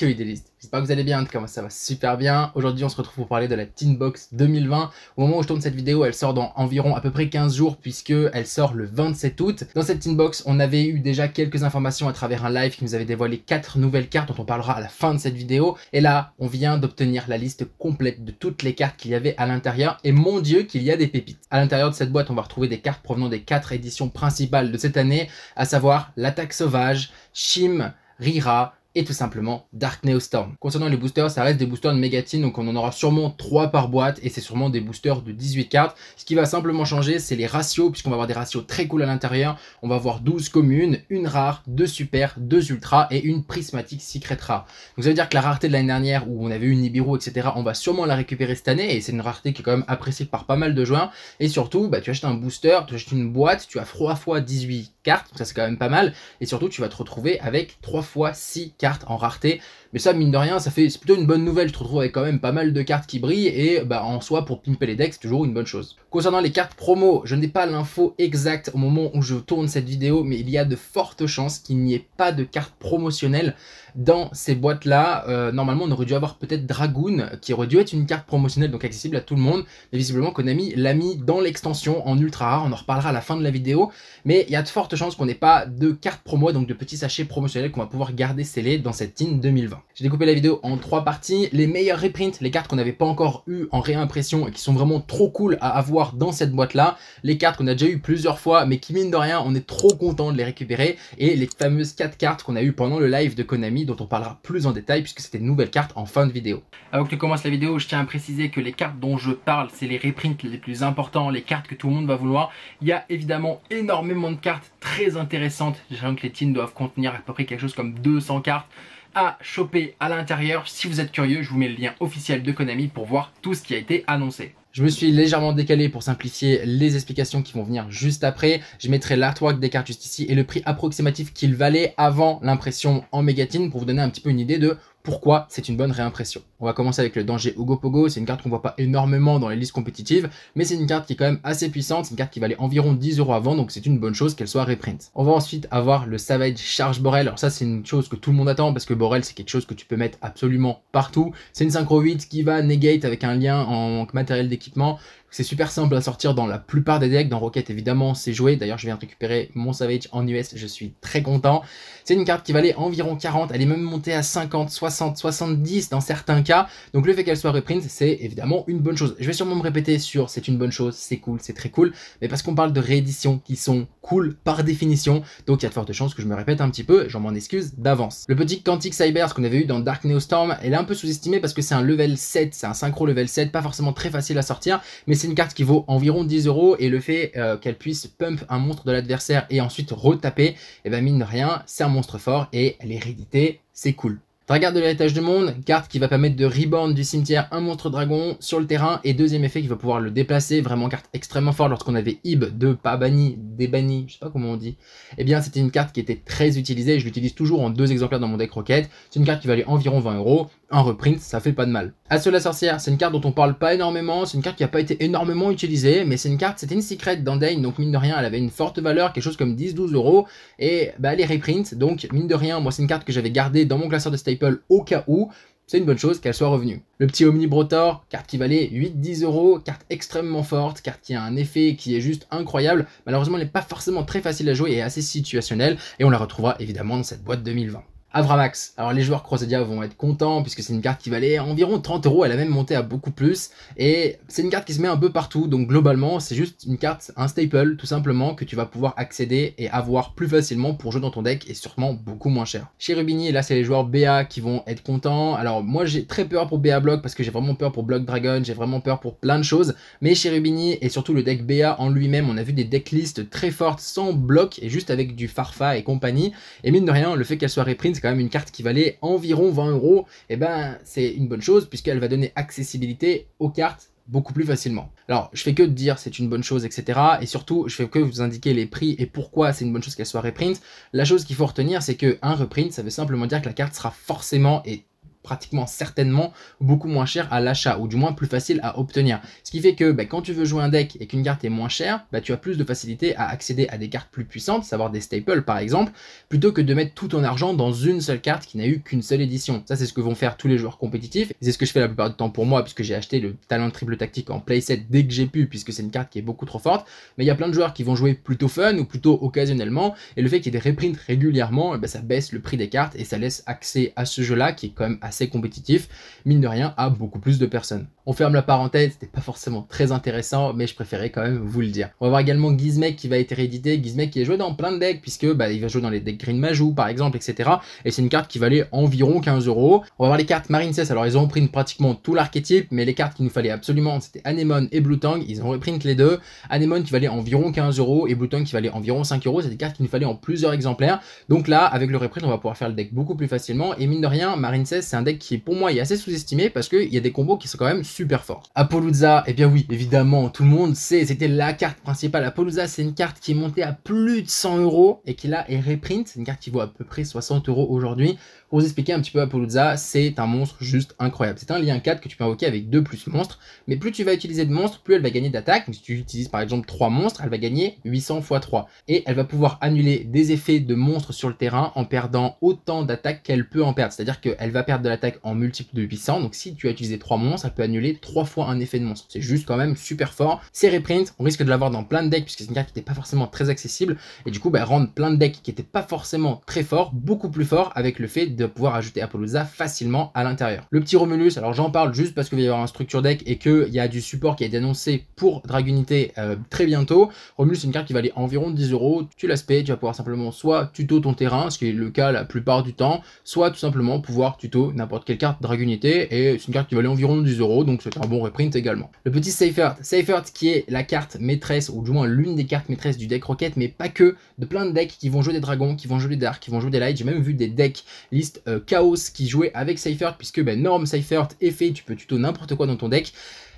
les listes, J'espère que vous allez bien, en tout cas ça va super bien. Aujourd'hui on se retrouve pour parler de la Teen Box 2020. Au moment où je tourne cette vidéo, elle sort dans environ à peu près 15 jours puisque elle sort le 27 août. Dans cette Teen Box, on avait eu déjà quelques informations à travers un live qui nous avait dévoilé 4 nouvelles cartes dont on parlera à la fin de cette vidéo. Et là, on vient d'obtenir la liste complète de toutes les cartes qu'il y avait à l'intérieur et mon dieu qu'il y a des pépites. À l'intérieur de cette boîte, on va retrouver des cartes provenant des 4 éditions principales de cette année, à savoir l'attaque sauvage, Shim, Rira, et tout simplement Dark Neostorm. Concernant les boosters, ça reste des boosters de Megatine, donc on en aura sûrement 3 par boîte, et c'est sûrement des boosters de 18 cartes. Ce qui va simplement changer, c'est les ratios, puisqu'on va avoir des ratios très cool à l'intérieur. On va avoir 12 communes, une rare, deux super, deux ultra et une prismatique secret rare. Donc ça veut dire que la rareté de l'année dernière, où on avait eu une Nibiru, etc., on va sûrement la récupérer cette année, et c'est une rareté qui est quand même appréciée par pas mal de joueurs. Et surtout, bah, tu achètes un booster, tu achètes une boîte, tu as 3 fois 18 cartes, ça c'est quand même pas mal. Et surtout, tu vas te retrouver avec 3 fois 6 cartes en rareté. Mais ça, mine de rien, ça fait, c'est plutôt une bonne nouvelle. Je te retrouve avec quand même pas mal de cartes qui brillent et bah, en soi, pour pimper les decks, c'est toujours une bonne chose. Concernant les cartes promo, je n'ai pas l'info exacte au moment où je tourne cette vidéo, mais il y a de fortes chances qu'il n'y ait pas de cartes promotionnelles dans ces boîtes-là. Euh, normalement, on aurait dû avoir peut-être Dragoon, qui aurait dû être une carte promotionnelle, donc accessible à tout le monde. Mais visiblement, Konami l'a mis dans l'extension en ultra rare. On en reparlera à la fin de la vidéo. Mais il y a de fortes chances qu'on n'ait pas de cartes promo, donc de petits sachets promotionnels qu'on va pouvoir garder scellés dans cette tin 2020. J'ai découpé la vidéo en trois parties. Les meilleurs reprints, les cartes qu'on n'avait pas encore eues en réimpression et qui sont vraiment trop cool à avoir dans cette boîte-là. Les cartes qu'on a déjà eues plusieurs fois, mais qui mine de rien, on est trop content de les récupérer. Et les fameuses quatre cartes qu'on a eues pendant le live de Konami, dont on parlera plus en détail puisque c'était une nouvelle carte en fin de vidéo. Avant que je commence la vidéo, je tiens à préciser que les cartes dont je parle, c'est les reprints les plus importants, les cartes que tout le monde va vouloir. Il y a évidemment énormément de cartes très intéressantes. J'ai que les teams doivent contenir à peu près quelque chose comme 200 cartes à choper à l'intérieur. Si vous êtes curieux, je vous mets le lien officiel de Konami pour voir tout ce qui a été annoncé. Je me suis légèrement décalé pour simplifier les explications qui vont venir juste après. Je mettrai l'artwork des cartes juste ici et le prix approximatif qu'il valait avant l'impression en mégatine pour vous donner un petit peu une idée de pourquoi c'est une bonne réimpression. On va commencer avec le danger Hugo Pogo. C'est une carte qu'on voit pas énormément dans les listes compétitives, mais c'est une carte qui est quand même assez puissante. C'est une carte qui valait environ 10 euros avant, donc c'est une bonne chose qu'elle soit reprint. On va ensuite avoir le Savage Charge Borel. Alors ça, c'est une chose que tout le monde attend parce que Borel, c'est quelque chose que tu peux mettre absolument partout. C'est une synchro 8 qui va negate avec un lien en matériel d'équipement. C'est super simple à sortir dans la plupart des decks. Dans Rocket, évidemment, c'est joué. D'ailleurs, je viens de récupérer mon Savage en US. Je suis très content. C'est une carte qui valait environ 40. Elle est même montée à 50, 60, 70 dans certains cas donc le fait qu'elle soit reprint, c'est évidemment une bonne chose. Je vais sûrement me répéter sur c'est une bonne chose, c'est cool, c'est très cool, mais parce qu'on parle de rééditions qui sont cool par définition, donc il y a de fortes chances que je me répète un petit peu, j'en m'en excuse d'avance. Le petit Quantic Cyber, ce qu'on avait eu dans Dark Storm, elle est un peu sous-estimée parce que c'est un level 7, c'est un synchro level 7, pas forcément très facile à sortir, mais c'est une carte qui vaut environ 10 euros et le fait euh, qu'elle puisse pump un monstre de l'adversaire et ensuite retaper, et eh ben, mine de rien, c'est un monstre fort et l'hérédité c'est cool. Dragard de l'héritage du monde, carte qui va permettre de reborn du cimetière un monstre dragon sur le terrain et deuxième effet qui va pouvoir le déplacer, vraiment carte extrêmement forte lorsqu'on avait Ib de pas banni, débanni, je sais pas comment on dit, eh bien c'était une carte qui était très utilisée, je l'utilise toujours en deux exemplaires dans mon deck roquette, c'est une carte qui valait environ 20 euros, un reprint, ça fait pas de mal. à la sorcière, c'est une carte dont on parle pas énormément, c'est une carte qui a pas été énormément utilisée, mais c'est une carte, c'était une secret d'Andane, donc mine de rien, elle avait une forte valeur, quelque chose comme 10-12 euros, et bah elle est reprint, donc mine de rien, moi c'est une carte que j'avais gardée dans mon classeur de staple au cas où, c'est une bonne chose qu'elle soit revenue. Le petit Omnibrotor, carte qui valait 8-10 euros, carte extrêmement forte, carte qui a un effet qui est juste incroyable. Malheureusement, elle n'est pas forcément très facile à jouer et assez situationnelle, et on la retrouvera évidemment dans cette boîte 2020. Avramax. Alors les joueurs Crossedia vont être contents puisque c'est une carte qui valait environ 30 euros, elle a même monté à beaucoup plus et c'est une carte qui se met un peu partout donc globalement c'est juste une carte, un staple tout simplement que tu vas pouvoir accéder et avoir plus facilement pour jouer dans ton deck et sûrement beaucoup moins cher. Chez Rubini là c'est les joueurs BA qui vont être contents, alors moi j'ai très peur pour BA Block parce que j'ai vraiment peur pour Block Dragon, j'ai vraiment peur pour plein de choses mais chez Rubini et surtout le deck BA en lui-même on a vu des decklists très fortes sans bloc et juste avec du Farfa et compagnie et mine de rien le fait qu'elle soit reprint quand même une carte qui valait environ 20 euros, et eh ben c'est une bonne chose puisqu'elle va donner accessibilité aux cartes beaucoup plus facilement. Alors, je fais que dire c'est une bonne chose, etc. Et surtout, je fais que vous indiquer les prix et pourquoi c'est une bonne chose qu'elle soit reprint. La chose qu'il faut retenir, c'est que un reprint, ça veut simplement dire que la carte sera forcément et pratiquement certainement beaucoup moins cher à l'achat, ou du moins plus facile à obtenir. Ce qui fait que bah, quand tu veux jouer un deck et qu'une carte est moins chère, bah, tu as plus de facilité à accéder à des cartes plus puissantes, savoir des staples par exemple, plutôt que de mettre tout ton argent dans une seule carte qui n'a eu qu'une seule édition. Ça c'est ce que vont faire tous les joueurs compétitifs, c'est ce que je fais la plupart du temps pour moi, puisque j'ai acheté le talent triple tactique en playset dès que j'ai pu, puisque c'est une carte qui est beaucoup trop forte, mais il y a plein de joueurs qui vont jouer plutôt fun ou plutôt occasionnellement, et le fait qu'il y ait des reprints régulièrement, eh ben, ça baisse le prix des cartes et ça laisse accès à ce jeu-là qui est quand même assez assez compétitif, mine de rien, à beaucoup plus de personnes. On ferme la parenthèse, c'était pas forcément très intéressant, mais je préférais quand même vous le dire. On va voir également Gizmek qui va être réédité, Gizmek qui est joué dans plein de decks, puisque bah, il va jouer dans les decks Green Majou par exemple, etc. Et c'est une carte qui valait environ 15 euros. On va voir les cartes Marine Cess, alors ils ont repris pratiquement tout l'archétype, mais les cartes qu'il nous fallait absolument, c'était Anemone et Blue Tang, ils ont repris les deux. Anemone qui valait environ 15 euros et Blue Tang qui valait environ 5 euros, c'est des cartes qu'il nous fallait en plusieurs exemplaires. Donc là, avec le reprint, on va pouvoir faire le deck beaucoup plus facilement. Et mine de rien, Marine Cess, c'est un deck qui pour moi est assez sous-estimé parce qu'il y a des combos qui sont quand même super fort. Apoluza, eh bien oui, évidemment, tout le monde sait, c'était la carte principale. Apoluza, c'est une carte qui est montée à plus de 100 euros et qui là est reprint, une carte qui vaut à peu près 60 euros aujourd'hui. Pour vous expliquer un petit peu Appalooza, c'est un monstre juste incroyable. C'est un lien 4 que tu peux invoquer avec 2 plus monstres, mais plus tu vas utiliser de monstres, plus elle va gagner d'attaque. Donc si tu utilises par exemple 3 monstres, elle va gagner 800 x 3. Et elle va pouvoir annuler des effets de monstres sur le terrain en perdant autant d'attaques qu'elle peut en perdre. C'est-à-dire qu'elle va perdre de l'attaque en multiple de 800, donc si tu as utilisé 3 monstres, elle peut annuler 3 fois un effet de monstre. C'est juste quand même super fort. C'est reprint, on risque de l'avoir dans plein de decks puisque c'est une carte qui n'était pas forcément très accessible, et du coup bah, rendre plein de decks qui n'étaient pas forcément très forts, beaucoup plus forts avec le fait de de pouvoir ajouter Apollosa facilement à l'intérieur. Le petit Romulus, alors j'en parle juste parce qu'il va y avoir un structure deck et qu'il y a du support qui a été annoncé pour Dragunité euh, très bientôt. Romulus, c'est une carte qui va aller environ 10 euros. Tu spé tu vas pouvoir simplement soit tuto ton terrain, ce qui est le cas la plupart du temps, soit tout simplement pouvoir tuto n'importe quelle carte Dragunité. Et c'est une carte qui valait environ 10 euros, donc c'est un bon reprint également. Le petit Seifert, Seifert qui est la carte maîtresse, ou du moins l'une des cartes maîtresses du deck Rocket, mais pas que, de plein de decks qui vont jouer des dragons, qui vont jouer des darks, qui vont jouer des lights. J'ai même vu des decks list euh, Chaos qui jouait avec Seifert, puisque ben, Norm, Seifert, effet, tu peux tuto n'importe quoi dans ton deck.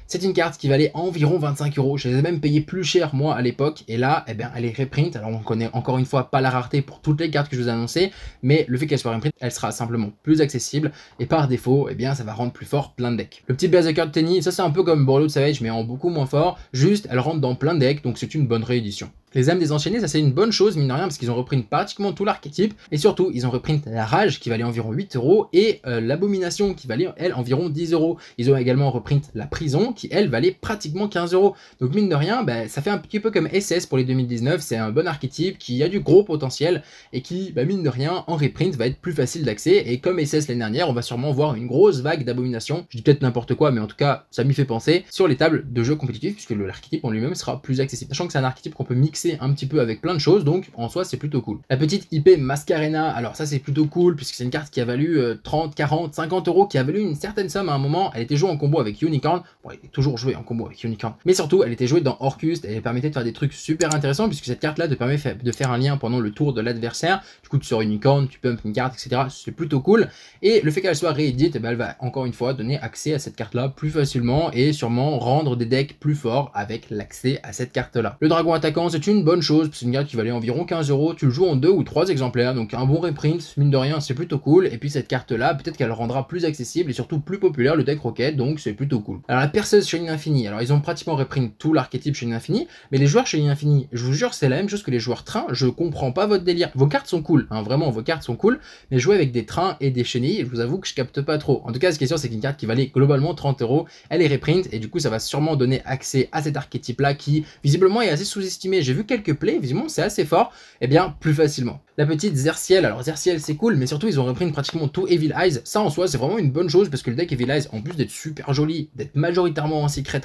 C'est une carte qui valait environ 25 euros. Je les ai même payé plus cher moi à l'époque. Et là, eh ben elle est reprint. Alors on connaît encore une fois pas la rareté pour toutes les cartes que je vous ai annoncées, mais le fait qu'elle soit reprint, elle sera simplement plus accessible. Et par défaut, eh bien, ça va rendre plus fort plein de decks. Le petit Berserker de Tenny, ça c'est un peu comme Borloo de Savage, mais en beaucoup moins fort. Juste, elle rentre dans plein de decks, donc c'est une bonne réédition. Les âmes des enchaînés, ça c'est une bonne chose, mine de rien, parce qu'ils ont repris pratiquement tout l'archétype. Et surtout, ils ont repris la rage qui valait environ 8 euros et euh, l'abomination qui valait, elle, environ 10 euros. Ils ont également repris la prison qui, elle, valait pratiquement 15 euros. Donc, mine de rien, bah, ça fait un petit peu comme SS pour les 2019. C'est un bon archétype qui a du gros potentiel et qui, bah, mine de rien, en reprint va être plus facile d'accès. Et comme SS l'année dernière, on va sûrement voir une grosse vague d'abomination. Je dis peut-être n'importe quoi, mais en tout cas, ça m'y fait penser sur les tables de jeux compétitifs puisque l'archétype en lui-même sera plus accessible. Sachant que c'est un archétype qu'on peut mixer un petit peu avec plein de choses, donc en soi c'est plutôt cool. La petite IP Mascarena, alors ça c'est plutôt cool puisque c'est une carte qui a valu 30, 40, 50 euros, qui a valu une certaine somme à un moment, elle était jouée en combo avec Unicorn, bon elle est toujours jouée en combo avec Unicorn, mais surtout elle était jouée dans Orcust, elle permettait de faire des trucs super intéressants puisque cette carte là te permet de faire un lien pendant le tour de l'adversaire, du coup tu sors Unicorn, tu pump une carte, etc. C'est plutôt cool, et le fait qu'elle soit réédite, eh ben, elle va encore une fois donner accès à cette carte là plus facilement et sûrement rendre des decks plus forts avec l'accès à cette carte là. Le dragon attaquant c'est une bonne chose, c'est une carte qui valait environ 15 euros, tu le joues en deux ou trois exemplaires, donc un bon reprint, mine de rien, c'est plutôt cool, et puis cette carte-là, peut-être qu'elle rendra plus accessible et surtout plus populaire le deck Rocket, donc c'est plutôt cool. Alors la perceuse chez Infini, alors ils ont pratiquement reprint tout l'archétype chez Infini, mais les joueurs chez Infini, je vous jure, c'est la même chose que les joueurs train, je comprends pas votre délire. Vos cartes sont cool, hein, vraiment, vos cartes sont cool, mais jouer avec des trains et des chenilles, je vous avoue que je capte pas trop. En tout cas, ce qui est sûr, c'est qu'une carte qui valait globalement 30 euros, elle est reprint, et du coup, ça va sûrement donner accès à cet archétype-là qui, visiblement, est assez sous-estimé vu quelques plays, visiblement c'est assez fort, et eh bien plus facilement. La petite Zerciel, alors Zerciel c'est cool, mais surtout ils ont repris pratiquement tout Evil Eyes, ça en soi c'est vraiment une bonne chose, parce que le deck Evil Eyes, en plus d'être super joli, d'être majoritairement en secret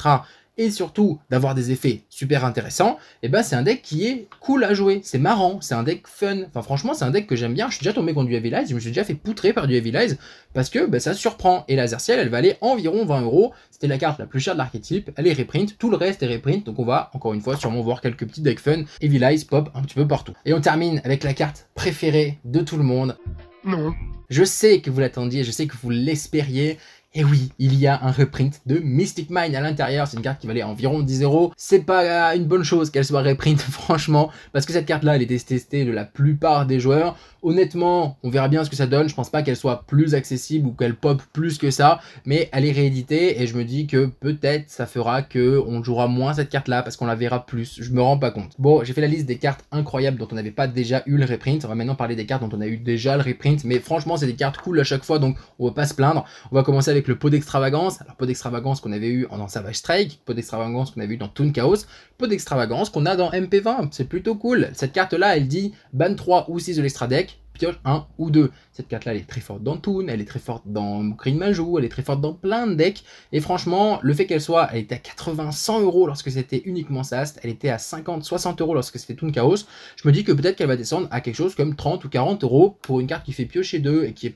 et surtout d'avoir des effets super intéressants, et eh ben, c'est un deck qui est cool à jouer, c'est marrant, c'est un deck fun. Enfin franchement, c'est un deck que j'aime bien. Je suis déjà tombé contre du Heavy Lies, je me suis déjà fait poutrer par du Heavy Lies parce que ben, ça surprend. Et la Zerciel, elle valait environ 20 euros. C'était la carte la plus chère de l'archétype. Elle est reprint, tout le reste est reprint. Donc on va encore une fois sûrement voir quelques petits decks fun. Heavy Lies pop un petit peu partout. Et on termine avec la carte préférée de tout le monde. Non. Je sais que vous l'attendiez, je sais que vous l'espériez. Et eh oui, il y a un reprint de Mystic Mine à l'intérieur. C'est une carte qui valait environ 10 euros. C'est pas une bonne chose qu'elle soit reprint, franchement, parce que cette carte-là, elle était testée de la plupart des joueurs. Honnêtement, on verra bien ce que ça donne. Je pense pas qu'elle soit plus accessible ou qu'elle pop plus que ça, mais elle est rééditée et je me dis que peut-être ça fera que on jouera moins cette carte là parce qu'on la verra plus. Je me rends pas compte. Bon, j'ai fait la liste des cartes incroyables dont on n'avait pas déjà eu le reprint. On va maintenant parler des cartes dont on a eu déjà le reprint, mais franchement, c'est des cartes cool à chaque fois donc on va pas se plaindre. On va commencer avec le pot d'extravagance. Alors, pot d'extravagance qu'on avait eu en Savage Strike, pot d'extravagance qu'on avait eu dans Toon Chaos, pot d'extravagance qu'on a dans MP20. C'est plutôt cool. Cette carte là, elle dit ban 3 ou 6 de l'extra deck pioche un ou deux. Cette carte-là, elle est très forte dans Toon, elle est très forte dans Green Majou, elle est très forte dans plein de decks. Et franchement, le fait qu'elle soit, elle était à 80-100 euros lorsque c'était uniquement Sast, elle était à 50-60 euros lorsque c'était Toon Chaos. Je me dis que peut-être qu'elle va descendre à quelque chose comme 30 ou 40 euros pour une carte qui fait piocher deux et qui est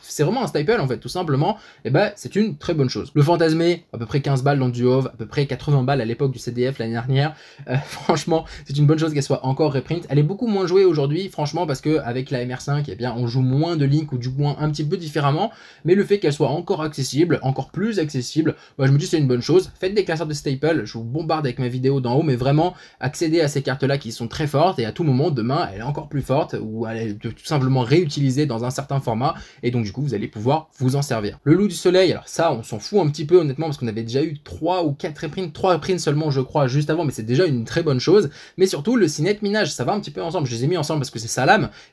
c'est vraiment un staple en fait, tout simplement, et eh ben c'est une très bonne chose. Le fantasmé, à peu près 15 balles dans du Hove, à peu près 80 balles à l'époque du CDF l'année dernière, euh, franchement, c'est une bonne chose qu'elle soit encore reprint. Elle est beaucoup moins jouée aujourd'hui, franchement, parce que avec la MR5, et eh bien on joue moins de Link ou du moins un petit peu différemment, mais le fait qu'elle soit encore accessible, encore plus accessible, moi je me dis c'est une bonne chose. Faites des classeurs de staple, je vous bombarde avec ma vidéo d'en haut, mais vraiment accédez à ces cartes là qui sont très fortes et à tout moment demain elle est encore plus forte ou elle est tout simplement réutilisée dans un certain format et donc du coup vous allez pouvoir vous en servir. Le loup du soleil, alors ça on s'en fout un petit peu honnêtement parce qu'on avait déjà eu 3 ou 4 reprints, 3 reprints seulement je crois juste avant, mais c'est déjà une très bonne chose. Mais surtout le Cinet Minage, ça va un petit peu ensemble, je les ai mis ensemble parce que c'est ça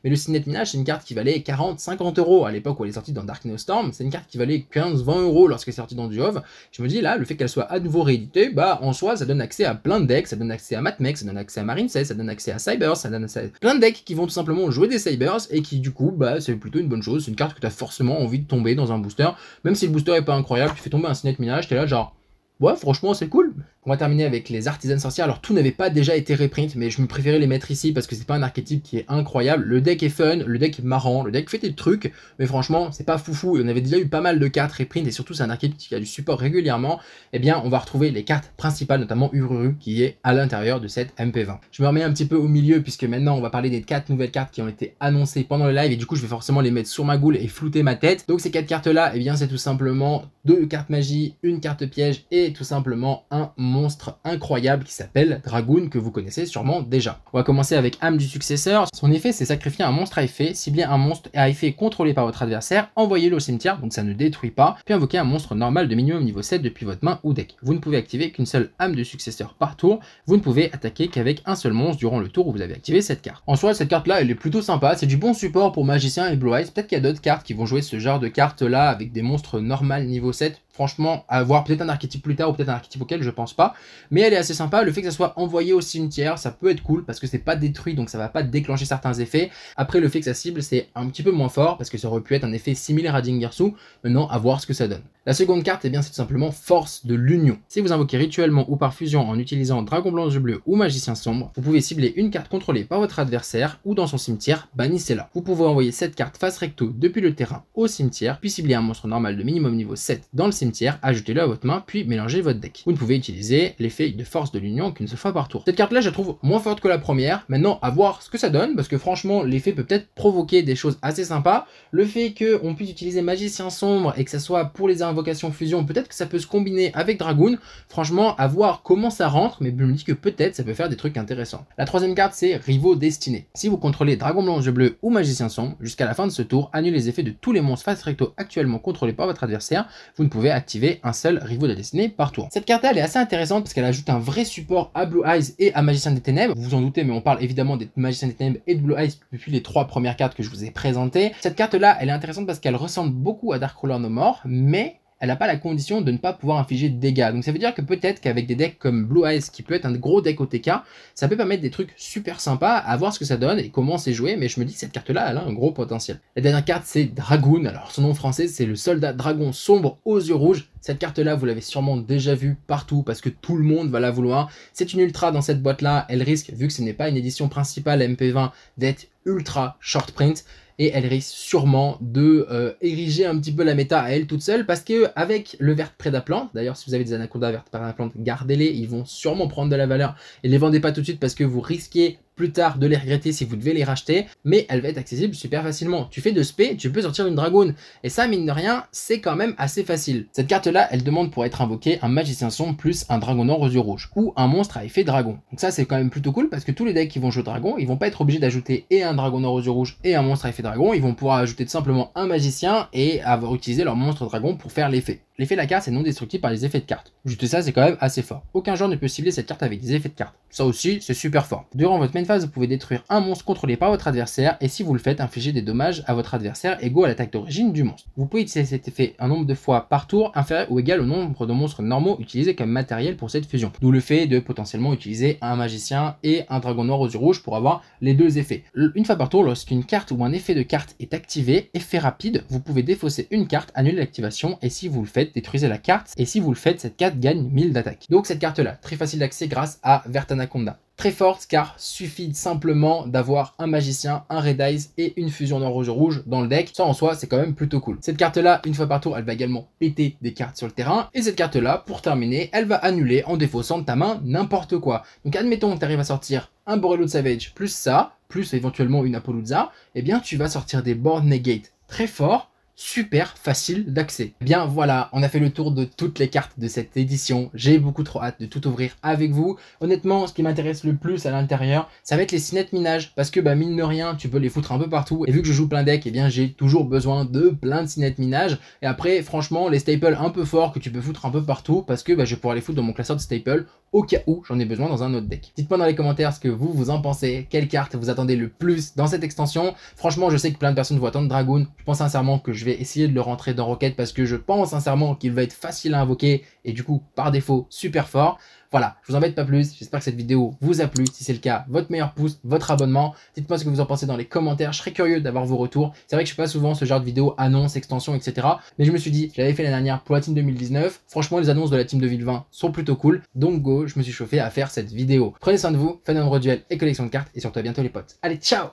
mais le Cinet Minage c'est une carte qui valait 40-50 euros à l'époque où elle est sortie dans Dark Storm, c'est une carte qui valait 15-20 euros lorsqu'elle est sortie dans Duov. Je me dis là, le fait qu'elle soit à nouveau rééditée, bah en soi ça donne accès à plein de decks, ça donne accès à Matmex, ça donne accès à Marine ça donne accès à Cybers, ça donne à plein de decks qui vont tout simplement jouer des Cybers et qui du coup bah c'est plutôt une bonne chose, une carte tu as forcément envie de tomber dans un booster. Même si le booster est pas incroyable, tu fais tomber un de Minage, tu es là genre, ouais, franchement, c'est cool, on va terminer avec les artisans sorcières. Alors tout n'avait pas déjà été reprint, mais je me préférais les mettre ici parce que c'est pas un archétype qui est incroyable. Le deck est fun, le deck est marrant, le deck fait des trucs, mais franchement c'est pas foufou. on avait déjà eu pas mal de cartes reprint et surtout c'est un archétype qui a du support régulièrement. Eh bien on va retrouver les cartes principales, notamment Ururu qui est à l'intérieur de cette MP20. Je me remets un petit peu au milieu puisque maintenant on va parler des quatre nouvelles cartes qui ont été annoncées pendant le live et du coup je vais forcément les mettre sur ma goule et flouter ma tête. Donc ces quatre cartes là, et eh bien c'est tout simplement deux cartes magie, une carte piège et tout simplement un monstre monstre incroyable qui s'appelle Dragoon que vous connaissez sûrement déjà. On va commencer avec âme du successeur. Son effet c'est sacrifier un monstre à effet, bien un monstre à effet contrôlé par votre adversaire, envoyez-le au cimetière donc ça ne détruit pas, puis invoquer un monstre normal de minimum niveau 7 depuis votre main ou deck. Vous ne pouvez activer qu'une seule âme du successeur par tour, vous ne pouvez attaquer qu'avec un seul monstre durant le tour où vous avez activé cette carte. En soi cette carte là elle est plutôt sympa, c'est du bon support pour magicien et blue eyes, peut-être qu'il y a d'autres cartes qui vont jouer ce genre de carte là avec des monstres normal niveau 7 franchement, à voir peut-être un archétype plus tard ou peut-être un archétype auquel je pense pas. Mais elle est assez sympa. Le fait que ça soit envoyé au cimetière, ça peut être cool parce que c'est pas détruit donc ça va pas déclencher certains effets. Après, le fait que ça cible, c'est un petit peu moins fort parce que ça aurait pu être un effet similaire à Dingersu. Maintenant, à voir ce que ça donne. La seconde carte, est eh bien, c'est tout simplement Force de l'Union. Si vous invoquez rituellement ou par fusion en utilisant Dragon Blanc du Bleu ou Magicien Sombre, vous pouvez cibler une carte contrôlée par votre adversaire ou dans son cimetière, bannissez-la. Vous pouvez envoyer cette carte face recto depuis le terrain au cimetière, puis cibler un monstre normal de minimum niveau 7 dans le cimetière, ajoutez-le à votre main, puis mélangez votre deck. Vous ne pouvez utiliser l'effet de Force de l'Union qu'une seule fois par tour. Cette carte-là, je la trouve moins forte que la première. Maintenant, à voir ce que ça donne, parce que franchement, l'effet peut peut-être provoquer des choses assez sympas. Le fait qu'on puisse utiliser Magicien Sombre et que ça soit pour les invocation fusion, peut-être que ça peut se combiner avec Dragoon. Franchement, à voir comment ça rentre, mais je me dis que peut-être ça peut faire des trucs intéressants. La troisième carte, c'est Rivaux destiné Si vous contrôlez Dragon Blanc, Bleu ou Magicien Sombre, jusqu'à la fin de ce tour, annulez les effets de tous les monstres face recto actuellement contrôlés par votre adversaire. Vous ne pouvez activer un seul Rivaux de destiné par tour. Cette carte-là, elle est assez intéressante parce qu'elle ajoute un vrai support à Blue Eyes et à Magicien des Ténèbres. Vous vous en doutez, mais on parle évidemment des Magiciens des Ténèbres et de Blue Eyes depuis les trois premières cartes que je vous ai présentées. Cette carte-là, elle est intéressante parce qu'elle ressemble beaucoup à Dark Ruler No More, mais elle n'a pas la condition de ne pas pouvoir infliger de dégâts. Donc ça veut dire que peut-être qu'avec des decks comme Blue Eyes, qui peut être un gros deck OTK, ça peut permettre des trucs super sympas, à voir ce que ça donne et comment c'est joué, mais je me dis que cette carte-là, elle a un gros potentiel. La dernière carte, c'est Dragoon. Alors son nom français, c'est le soldat dragon sombre aux yeux rouges. Cette carte-là, vous l'avez sûrement déjà vue partout parce que tout le monde va la vouloir. C'est une ultra dans cette boîte-là. Elle risque, vu que ce n'est pas une édition principale MP20, d'être ultra short print et elle risque sûrement de euh, ériger un petit peu la méta à elle toute seule parce que avec le vert prédaplante, d'ailleurs si vous avez des anacondas vertes prédaplantes, gardez-les, ils vont sûrement prendre de la valeur et les vendez pas tout de suite parce que vous risquez plus tard de les regretter si vous devez les racheter, mais elle va être accessible super facilement. Tu fais de spé, tu peux sortir une dragonne Et ça, mine de rien, c'est quand même assez facile. Cette carte-là, elle demande pour être invoquée un magicien son plus un dragon noir aux yeux rouges, ou un monstre à effet dragon. Donc ça, c'est quand même plutôt cool parce que tous les decks qui vont jouer dragon, ils vont pas être obligés d'ajouter et un dragon noir aux yeux rouges et un monstre à effet dragon. Ils vont pouvoir ajouter tout simplement un magicien et avoir utilisé leur monstre dragon pour faire l'effet. L'effet de la carte est non destructible par les effets de carte. Juste ça, c'est quand même assez fort. Aucun joueur ne peut cibler cette carte avec des effets de carte. Ça aussi, c'est super fort. Durant votre main phase, vous pouvez détruire un monstre contrôlé par votre adversaire et si vous le faites, infliger des dommages à votre adversaire égaux à l'attaque d'origine du monstre. Vous pouvez utiliser cet effet un nombre de fois par tour inférieur ou égal au nombre de monstres normaux utilisés comme matériel pour cette fusion. D'où le fait de potentiellement utiliser un magicien et un dragon noir aux yeux rouges pour avoir les deux effets. Une fois par tour, lorsqu'une carte ou un effet de carte est activé, effet rapide, vous pouvez défausser une carte, annuler l'activation et si vous le faites, détruisez la carte, et si vous le faites, cette carte gagne 1000 d'attaque. Donc cette carte-là, très facile d'accès grâce à Vertanaconda. Très forte car suffit simplement d'avoir un magicien, un Red Eyes et une fusion noir rouge rouge dans le deck. Ça en soi c'est quand même plutôt cool. Cette carte là une fois par tour elle va également péter des cartes sur le terrain. Et cette carte là pour terminer elle va annuler en défaussant de ta main n'importe quoi. Donc admettons que tu arrives à sortir un Borello de Savage plus ça, plus éventuellement une Apolluza, eh bien tu vas sortir des board negate très fort super facile d'accès. Eh bien voilà, on a fait le tour de toutes les cartes de cette édition. J'ai beaucoup trop hâte de tout ouvrir avec vous. Honnêtement, ce qui m'intéresse le plus à l'intérieur, ça va être les cinettes minage. Parce que bah mine de rien, tu peux les foutre un peu partout. Et vu que je joue plein deck, et eh bien j'ai toujours besoin de plein de cinettes minage. Et après, franchement, les staples un peu forts que tu peux foutre un peu partout. Parce que bah, je vais pouvoir les foutre dans mon classeur de staples au cas où j'en ai besoin dans un autre deck. Dites-moi dans les commentaires ce que vous vous en pensez, quelle carte vous attendez le plus dans cette extension. Franchement, je sais que plein de personnes vont attendre Dragon. Je pense sincèrement que je vais essayer de le rentrer dans Rocket parce que je pense sincèrement qu'il va être facile à invoquer et du coup, par défaut, super fort. Voilà, je vous embête pas plus, j'espère que cette vidéo vous a plu. Si c'est le cas, votre meilleur pouce, votre abonnement. Dites-moi ce que vous en pensez dans les commentaires, je serais curieux d'avoir vos retours. C'est vrai que je fais pas souvent ce genre de vidéo annonces, extensions, etc. Mais je me suis dit, j'avais fait la dernière pour la team 2019. Franchement, les annonces de la team de 2020 sont plutôt cool. Donc go, je me suis chauffé à faire cette vidéo. Prenez soin de vous, un un duel et collection de cartes. Et surtout à bientôt les potes. Allez, ciao